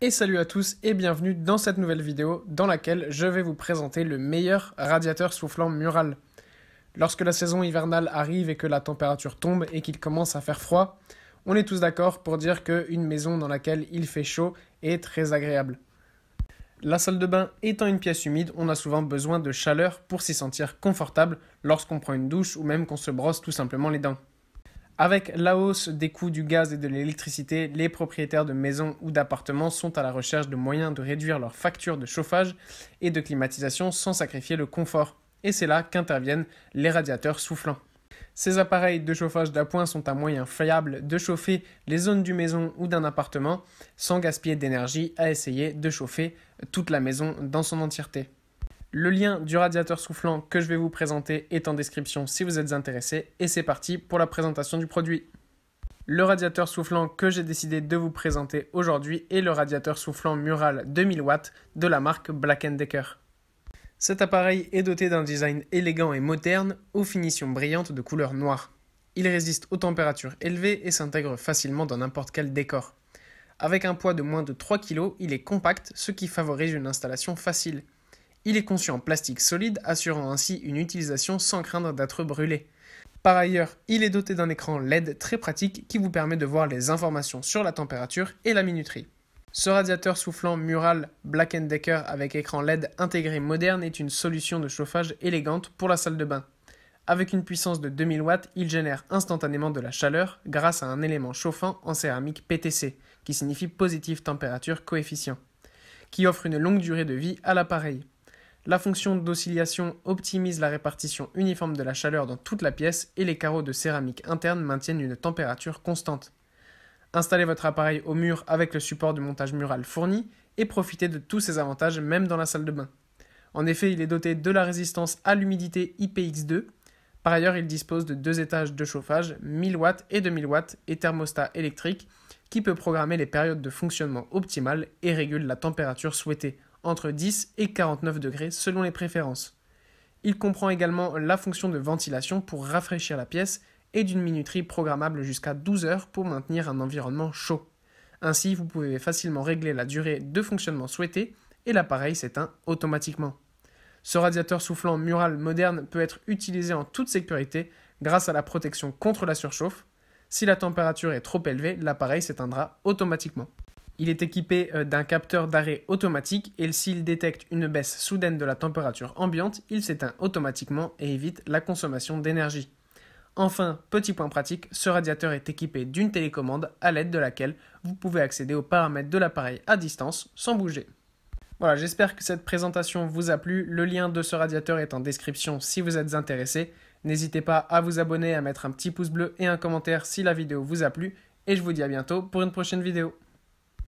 Et salut à tous et bienvenue dans cette nouvelle vidéo dans laquelle je vais vous présenter le meilleur radiateur soufflant mural. Lorsque la saison hivernale arrive et que la température tombe et qu'il commence à faire froid, on est tous d'accord pour dire qu'une maison dans laquelle il fait chaud est très agréable. La salle de bain étant une pièce humide, on a souvent besoin de chaleur pour s'y sentir confortable lorsqu'on prend une douche ou même qu'on se brosse tout simplement les dents. Avec la hausse des coûts du gaz et de l'électricité, les propriétaires de maisons ou d'appartements sont à la recherche de moyens de réduire leurs factures de chauffage et de climatisation sans sacrifier le confort. Et c'est là qu'interviennent les radiateurs soufflants. Ces appareils de chauffage d'appoint sont un moyen fiable de chauffer les zones d'une maison ou d'un appartement sans gaspiller d'énergie à essayer de chauffer toute la maison dans son entièreté. Le lien du radiateur soufflant que je vais vous présenter est en description si vous êtes intéressé et c'est parti pour la présentation du produit. Le radiateur soufflant que j'ai décidé de vous présenter aujourd'hui est le radiateur soufflant mural 2000 watts de la marque Black Decker. Cet appareil est doté d'un design élégant et moderne aux finitions brillantes de couleur noire. Il résiste aux températures élevées et s'intègre facilement dans n'importe quel décor. Avec un poids de moins de 3 kg, il est compact, ce qui favorise une installation facile. Il est conçu en plastique solide, assurant ainsi une utilisation sans craindre d'être brûlé. Par ailleurs, il est doté d'un écran LED très pratique qui vous permet de voir les informations sur la température et la minuterie. Ce radiateur soufflant mural Black Decker avec écran LED intégré moderne est une solution de chauffage élégante pour la salle de bain. Avec une puissance de 2000 watts, il génère instantanément de la chaleur grâce à un élément chauffant en céramique PTC, qui signifie Positive température Coefficient, qui offre une longue durée de vie à l'appareil. La fonction d'oscillation optimise la répartition uniforme de la chaleur dans toute la pièce et les carreaux de céramique interne maintiennent une température constante. Installez votre appareil au mur avec le support de montage mural fourni et profitez de tous ses avantages même dans la salle de bain. En effet, il est doté de la résistance à l'humidité IPX2. Par ailleurs, il dispose de deux étages de chauffage, 1000 w et 2000 w et thermostat électrique, qui peut programmer les périodes de fonctionnement optimales et régule la température souhaitée entre 10 et 49 degrés selon les préférences. Il comprend également la fonction de ventilation pour rafraîchir la pièce et d'une minuterie programmable jusqu'à 12 heures pour maintenir un environnement chaud. Ainsi, vous pouvez facilement régler la durée de fonctionnement souhaitée et l'appareil s'éteint automatiquement. Ce radiateur soufflant mural moderne peut être utilisé en toute sécurité grâce à la protection contre la surchauffe. Si la température est trop élevée, l'appareil s'éteindra automatiquement. Il est équipé euh, d'un capteur d'arrêt automatique et s'il détecte une baisse soudaine de la température ambiante, il s'éteint automatiquement et évite la consommation d'énergie. Enfin, petit point pratique, ce radiateur est équipé d'une télécommande à l'aide de laquelle vous pouvez accéder aux paramètres de l'appareil à distance sans bouger. Voilà, j'espère que cette présentation vous a plu. Le lien de ce radiateur est en description si vous êtes intéressé. N'hésitez pas à vous abonner, à mettre un petit pouce bleu et un commentaire si la vidéo vous a plu. Et je vous dis à bientôt pour une prochaine vidéo.